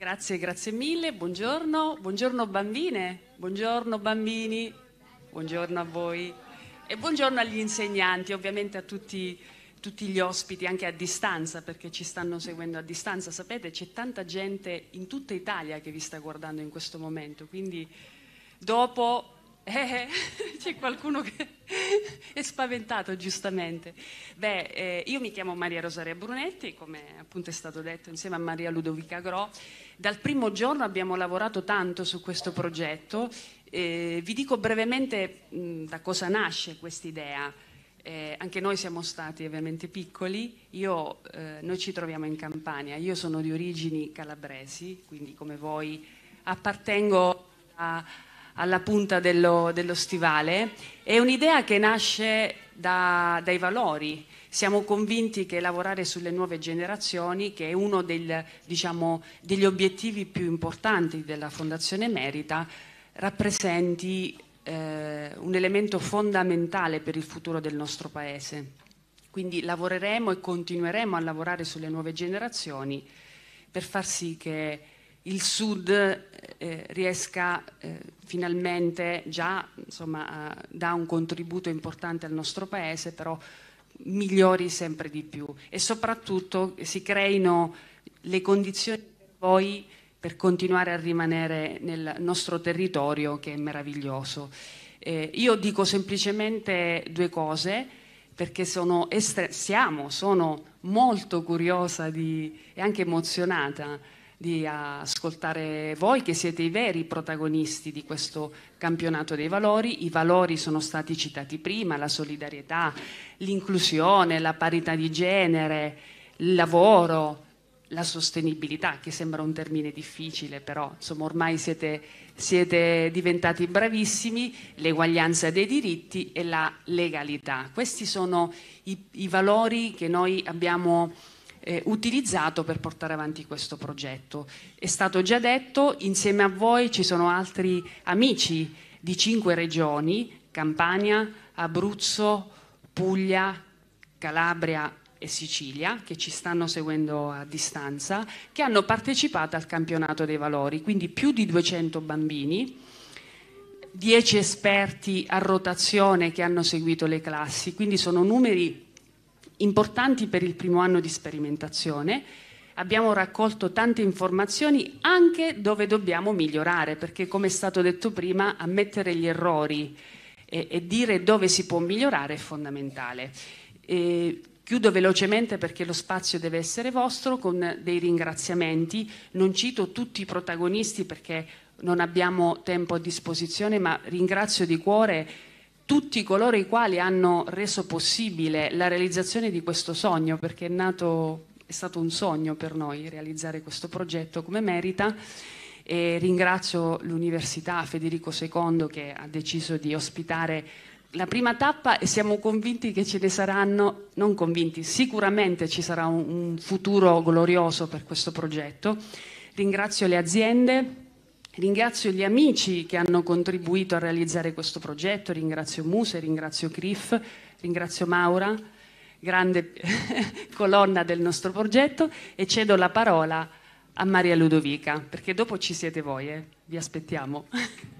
Grazie, grazie mille, buongiorno, buongiorno bambine, buongiorno bambini, buongiorno a voi e buongiorno agli insegnanti, ovviamente a tutti, tutti gli ospiti, anche a distanza, perché ci stanno seguendo a distanza. Sapete, c'è tanta gente in tutta Italia che vi sta guardando in questo momento, quindi dopo eh, eh c'è qualcuno che è spaventato giustamente. Beh, eh, io mi chiamo Maria Rosaria Brunetti, come appunto è stato detto, insieme a Maria Ludovica Gro. Dal primo giorno abbiamo lavorato tanto su questo progetto. Eh, vi dico brevemente mh, da cosa nasce questa idea. Eh, anche noi siamo stati ovviamente piccoli, io, eh, noi ci troviamo in Campania, io sono di origini calabresi, quindi come voi appartengo a, alla punta dello, dello stivale, è un'idea che nasce da, dai valori. Siamo convinti che lavorare sulle nuove generazioni, che è uno del, diciamo, degli obiettivi più importanti della Fondazione Merita, rappresenti eh, un elemento fondamentale per il futuro del nostro Paese. Quindi lavoreremo e continueremo a lavorare sulle nuove generazioni per far sì che il Sud eh, eh, riesca eh, finalmente già insomma, a, dare un contributo importante al nostro Paese, però migliori sempre di più e soprattutto si creino le condizioni per voi per continuare a rimanere nel nostro territorio che è meraviglioso. Eh, io dico semplicemente due cose perché sono, siamo, sono molto curiosa di, e anche emozionata di ascoltare voi che siete i veri protagonisti di questo campionato dei valori. I valori sono stati citati prima, la solidarietà, l'inclusione, la parità di genere, il lavoro, la sostenibilità, che sembra un termine difficile, però insomma ormai siete, siete diventati bravissimi, l'eguaglianza dei diritti e la legalità. Questi sono i, i valori che noi abbiamo eh, utilizzato per portare avanti questo progetto. È stato già detto, insieme a voi ci sono altri amici di cinque regioni, Campania, Abruzzo, Puglia, Calabria e Sicilia, che ci stanno seguendo a distanza, che hanno partecipato al campionato dei valori, quindi più di 200 bambini. 10 esperti a rotazione che hanno seguito le classi, quindi sono numeri importanti per il primo anno di sperimentazione. Abbiamo raccolto tante informazioni anche dove dobbiamo migliorare, perché come è stato detto prima, ammettere gli errori e, e dire dove si può migliorare è fondamentale. E chiudo velocemente perché lo spazio deve essere vostro con dei ringraziamenti. Non cito tutti i protagonisti perché non abbiamo tempo a disposizione, ma ringrazio di cuore tutti coloro i quali hanno reso possibile la realizzazione di questo sogno, perché è, nato, è stato un sogno per noi realizzare questo progetto come merita. E ringrazio l'Università Federico II che ha deciso di ospitare la prima tappa e siamo convinti che ce ne saranno, non convinti, sicuramente ci sarà un, un futuro glorioso per questo progetto. Ringrazio le aziende, Ringrazio gli amici che hanno contribuito a realizzare questo progetto, ringrazio Muse, ringrazio CRIF, ringrazio Maura, grande colonna del nostro progetto e cedo la parola a Maria Ludovica, perché dopo ci siete voi, eh? vi aspettiamo.